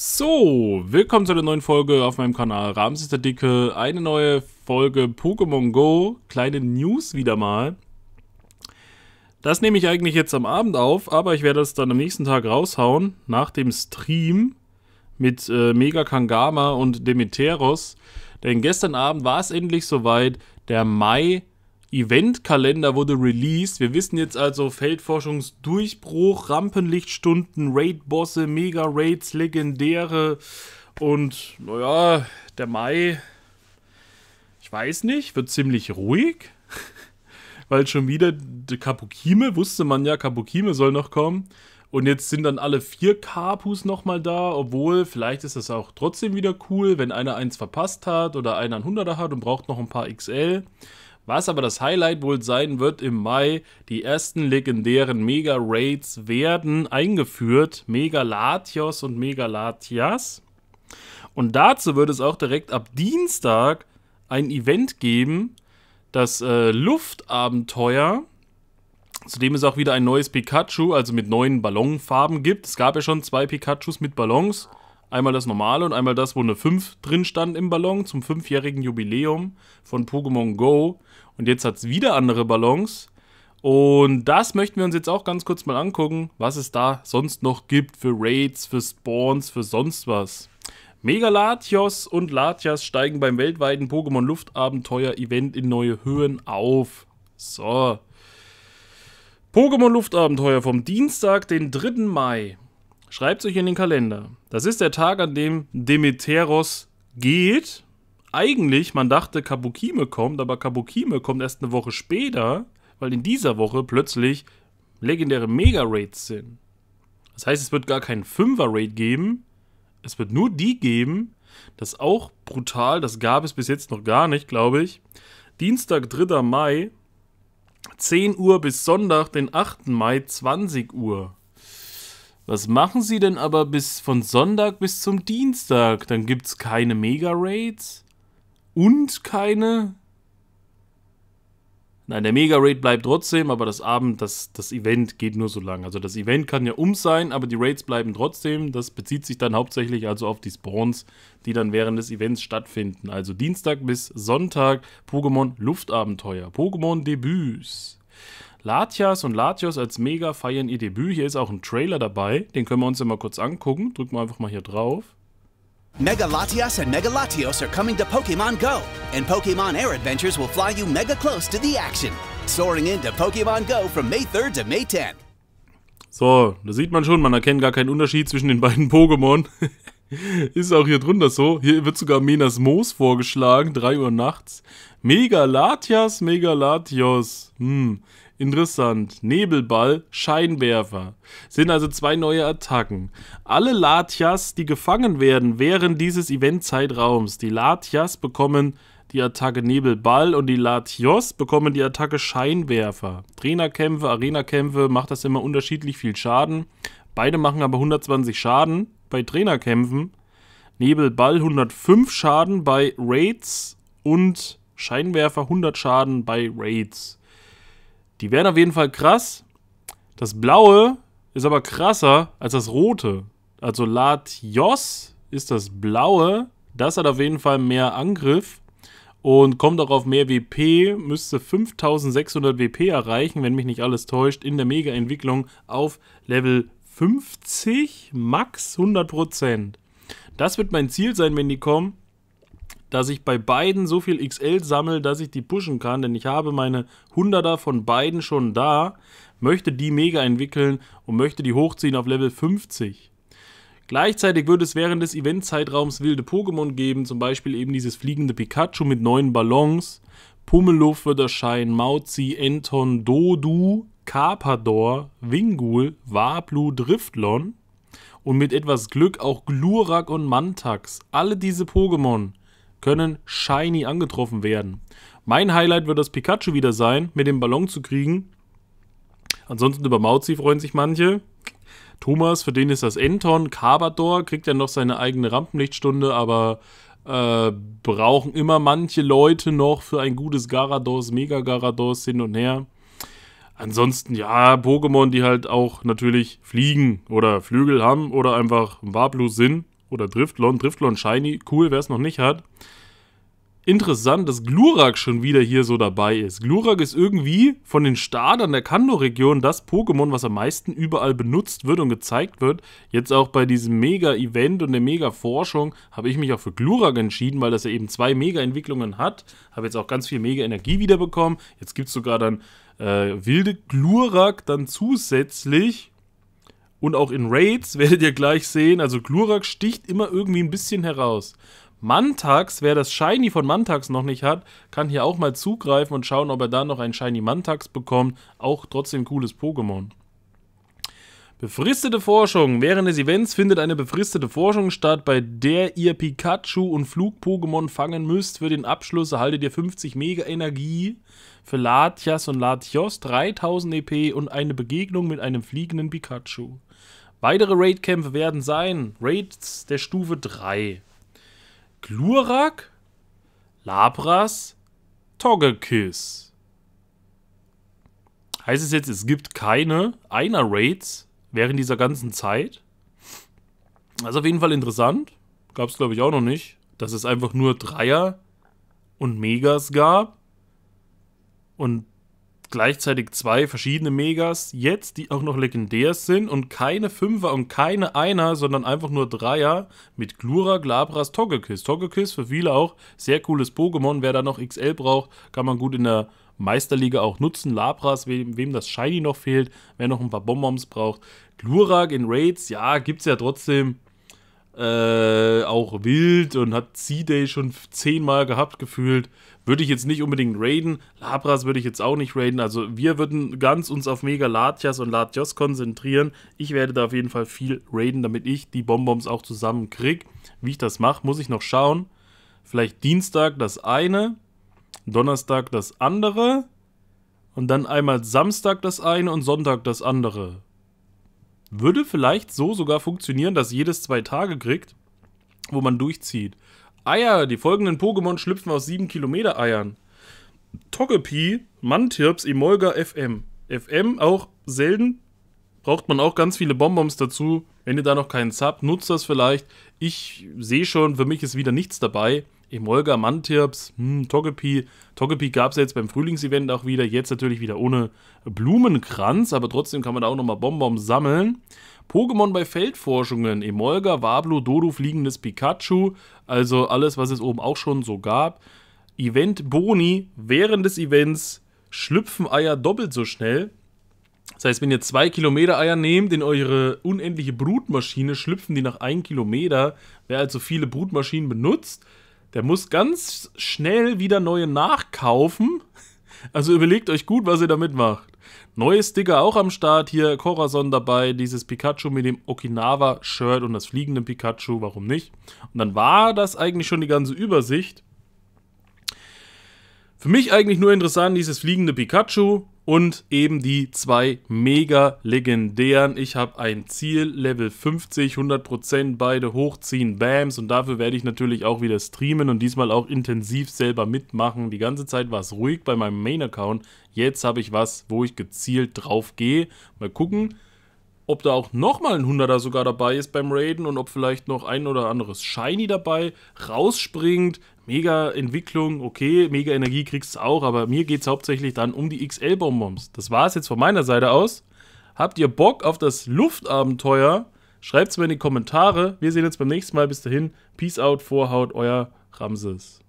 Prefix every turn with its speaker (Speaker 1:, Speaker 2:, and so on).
Speaker 1: So, willkommen zu einer neuen Folge auf meinem Kanal Rams ist der Dicke. Eine neue Folge Pokémon Go. Kleine News wieder mal. Das nehme ich eigentlich jetzt am Abend auf, aber ich werde das dann am nächsten Tag raushauen, nach dem Stream mit äh, Mega Kangama und Demeteros. Denn gestern Abend war es endlich soweit, der Mai Eventkalender wurde released. Wir wissen jetzt also Feldforschungsdurchbruch, Rampenlichtstunden, Raid-Bosse, Mega-Raids, Legendäre und naja, der Mai, ich weiß nicht, wird ziemlich ruhig. Weil schon wieder Kapukime, wusste man ja, Kapukime soll noch kommen. Und jetzt sind dann alle vier Kapus nochmal da, obwohl vielleicht ist das auch trotzdem wieder cool, wenn einer eins verpasst hat oder einer ein Hunderter hat und braucht noch ein paar XL. Was aber das Highlight wohl sein wird im Mai, die ersten legendären Mega Raids werden eingeführt, Mega Latios und Mega Latias. Und dazu wird es auch direkt ab Dienstag ein Event geben, das äh, Luftabenteuer. Zudem es auch wieder ein neues Pikachu, also mit neuen Ballonfarben gibt. Es gab ja schon zwei Pikachus mit Ballons. Einmal das normale und einmal das, wo eine 5 drin stand im Ballon zum fünfjährigen Jubiläum von Pokémon Go. Und jetzt hat es wieder andere Ballons. Und das möchten wir uns jetzt auch ganz kurz mal angucken, was es da sonst noch gibt für Raids, für Spawns, für sonst was. Megalatios und Latias steigen beim weltweiten Pokémon Luftabenteuer-Event in neue Höhen auf. So. Pokémon Luftabenteuer vom Dienstag, den 3. Mai. Schreibt euch in den Kalender. Das ist der Tag, an dem Demeteros geht. Eigentlich, man dachte, Kabukime kommt, aber Kabukime kommt erst eine Woche später, weil in dieser Woche plötzlich legendäre Mega-Raids sind. Das heißt, es wird gar keinen Fünfer-Raid geben. Es wird nur die geben. Das ist auch brutal. Das gab es bis jetzt noch gar nicht, glaube ich. Dienstag, 3. Mai, 10 Uhr bis Sonntag, den 8. Mai, 20 Uhr. Was machen sie denn aber bis von Sonntag bis zum Dienstag? Dann gibt's keine Mega-Raids und keine... Nein, der Mega-Raid bleibt trotzdem, aber das Abend, das, das Event geht nur so lang. Also das Event kann ja um sein, aber die Raids bleiben trotzdem. Das bezieht sich dann hauptsächlich also auf die Spawns, die dann während des Events stattfinden. Also Dienstag bis Sonntag Pokémon Luftabenteuer, Pokémon Debüts. Latias und Latios als Mega feiern ihr Debüt. Hier ist auch ein Trailer dabei. Den können wir uns ja mal kurz angucken. Drücken wir einfach mal hier drauf. Mega Latias and Mega Latios are coming to Pokemon Go, and Pokemon Air Adventures will fly you mega close to the action. Soaring into Pokemon Go from May 3rd to May 10th. So, da sieht man schon, man erkennt gar keinen Unterschied zwischen den beiden Pokémon. Ist auch hier drunter so. Hier wird sogar Menas Moos vorgeschlagen, 3 Uhr nachts. Mega Latias, Mega Latios. Hm. Interessant. Nebelball, Scheinwerfer. Sind also zwei neue Attacken. Alle Latias, die gefangen werden während dieses Eventzeitraums, die Latias bekommen die Attacke Nebelball und die Latios bekommen die Attacke Scheinwerfer. Trainerkämpfe, Arenakämpfe macht das immer unterschiedlich viel Schaden. Beide machen aber 120 Schaden bei Trainerkämpfen. Nebelball 105 Schaden bei Raids und Scheinwerfer 100 Schaden bei Raids. Die werden auf jeden Fall krass. Das blaue ist aber krasser als das rote. Also Latios ist das blaue. Das hat auf jeden Fall mehr Angriff und kommt auch auf mehr WP, müsste 5600 WP erreichen, wenn mich nicht alles täuscht, in der Mega-Entwicklung auf Level 50, max 100%. Das wird mein Ziel sein, wenn die kommen dass ich bei beiden so viel XL sammle, dass ich die pushen kann, denn ich habe meine Hunderter von beiden schon da, möchte die mega entwickeln und möchte die hochziehen auf Level 50. Gleichzeitig wird es während des Event-Zeitraums wilde Pokémon geben, zum Beispiel eben dieses fliegende Pikachu mit neuen Ballons, Pummeluff wird erscheinen, Mauzi, Enton, Dodu, Carpador, Wingul, Wablu, Driftlon und mit etwas Glück auch Glurak und Mantax. Alle diese Pokémon können shiny angetroffen werden. Mein Highlight wird das Pikachu wieder sein, mit dem Ballon zu kriegen. Ansonsten über Mauzi freuen sich manche. Thomas, für den ist das Enton. Carbador kriegt ja noch seine eigene Rampenlichtstunde, aber äh, brauchen immer manche Leute noch für ein gutes Garados, Mega Garados hin und her. Ansonsten, ja, Pokémon, die halt auch natürlich fliegen oder Flügel haben oder einfach wahllos sind. Oder Driftlon. Driftlon Shiny, cool, wer es noch nicht hat. Interessant, dass Glurak schon wieder hier so dabei ist. Glurak ist irgendwie von den Startern der kando region das Pokémon, was am meisten überall benutzt wird und gezeigt wird. Jetzt auch bei diesem Mega-Event und der Mega-Forschung habe ich mich auch für Glurak entschieden, weil das ja eben zwei Mega-Entwicklungen hat. Habe jetzt auch ganz viel Mega-Energie wiederbekommen. Jetzt gibt es sogar dann äh, wilde Glurak dann zusätzlich und auch in Raids werdet ihr gleich sehen, also Glurak sticht immer irgendwie ein bisschen heraus. Mantax, wer das Shiny von Mantax noch nicht hat, kann hier auch mal zugreifen und schauen, ob er da noch ein Shiny Mantax bekommt. Auch trotzdem cooles Pokémon. Befristete Forschung. Während des Events findet eine befristete Forschung statt, bei der ihr Pikachu und Flug-Pokémon fangen müsst. Für den Abschluss erhaltet ihr 50 Mega-Energie für Latias und Latios 3000 EP und eine Begegnung mit einem fliegenden Pikachu. Weitere Raid-Kämpfe werden sein Raids der Stufe 3. Glurak, Labras, Togekiss. Heißt es jetzt, es gibt keine einer Raids während dieser ganzen Zeit? Das ist auf jeden Fall interessant. Gab es, glaube ich, auch noch nicht. Dass es einfach nur Dreier und Megas gab und gleichzeitig zwei verschiedene Megas jetzt, die auch noch legendär sind und keine Fünfer und keine Einer, sondern einfach nur Dreier mit Glurak, Labras, Togekiss. Togekiss für viele auch sehr cooles Pokémon. Wer da noch XL braucht, kann man gut in der Meisterliga auch nutzen. Labras, wem, wem das Shiny noch fehlt, wer noch ein paar Bonbons braucht. Glurak in Raids, ja, gibt es ja trotzdem äh, auch wild und hat C-Day schon zehnmal gehabt gefühlt. Würde ich jetzt nicht unbedingt raiden. Labras würde ich jetzt auch nicht raiden. Also wir würden ganz uns auf Mega Latias und Latios konzentrieren. Ich werde da auf jeden Fall viel raiden, damit ich die Bonbons auch zusammen kriege. Wie ich das mache, muss ich noch schauen. Vielleicht Dienstag das eine, Donnerstag das andere und dann einmal Samstag das eine und Sonntag das andere. Würde vielleicht so sogar funktionieren, dass jedes zwei Tage kriegt, wo man durchzieht. Eier, die folgenden Pokémon schlüpfen aus 7 Kilometer Eiern. Togepi, Mantirps, Emolga, FM. FM auch selten, braucht man auch ganz viele Bonbons dazu. Wenn ihr da noch keinen habt, nutzt das vielleicht. Ich sehe schon, für mich ist wieder nichts dabei. Emolga, Mantirps, hm, Togepi. Togepi gab es ja jetzt beim Frühlingsevent auch wieder. Jetzt natürlich wieder ohne Blumenkranz, aber trotzdem kann man da auch nochmal Bonbons sammeln. Pokémon bei Feldforschungen. Emolga, Wablo, Dodo, fliegendes Pikachu. Also alles, was es oben auch schon so gab. Event Boni. Während des Events schlüpfen Eier doppelt so schnell. Das heißt, wenn ihr zwei Kilometer Eier nehmt in eure unendliche Brutmaschine, schlüpfen die nach einem Kilometer. Wer also viele Brutmaschinen benutzt, der muss ganz schnell wieder neue nachkaufen. Also überlegt euch gut, was ihr damit macht. Neue Sticker auch am Start. Hier Corazon dabei, dieses Pikachu mit dem Okinawa-Shirt und das fliegende Pikachu, warum nicht? Und dann war das eigentlich schon die ganze Übersicht. Für mich eigentlich nur interessant, dieses fliegende Pikachu und eben die zwei mega legendären. Ich habe ein Ziel, Level 50, 100% beide hochziehen, Bams und dafür werde ich natürlich auch wieder streamen und diesmal auch intensiv selber mitmachen. Die ganze Zeit war es ruhig bei meinem Main-Account, jetzt habe ich was, wo ich gezielt drauf gehe. Mal gucken, ob da auch nochmal ein 100er sogar dabei ist beim Raiden und ob vielleicht noch ein oder anderes Shiny dabei rausspringt. Mega Entwicklung, okay, mega Energie kriegst du auch, aber mir geht es hauptsächlich dann um die XL-Bonbons. Das war es jetzt von meiner Seite aus. Habt ihr Bock auf das Luftabenteuer? Schreibt es mir in die Kommentare. Wir sehen uns beim nächsten Mal. Bis dahin, Peace out, Vorhaut, euer Ramses.